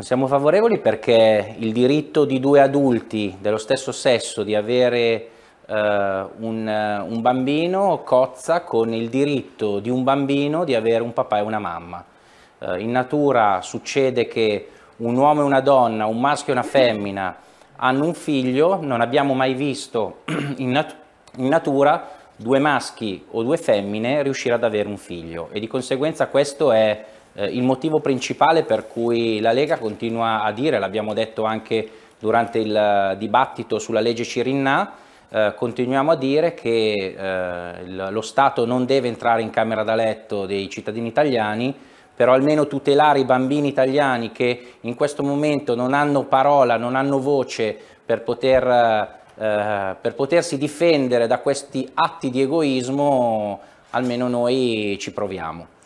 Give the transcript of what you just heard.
Non siamo favorevoli perché il diritto di due adulti dello stesso sesso di avere Uh, un, eh, un, bambino cozza con il diritto di un bambino di avere un papà e una mamma. Uh, in natura succede che un uomo e una donna, un maschio e una femmina hanno un figlio, non abbiamo mai visto in, nat in natura due maschi o due femmine riuscire ad avere un figlio e di conseguenza questo è eh, il motivo principale per cui la Lega continua a dire, l'abbiamo detto anche durante il dibattito sulla legge Cirinna, eh, continuiamo a dire che eh, lo Stato non deve entrare in camera da letto dei cittadini italiani, però almeno tutelare i bambini italiani che in questo momento non hanno parola, non hanno voce per poter eh, eh, per potersi difendere da questi atti di egoismo almeno noi ci proviamo.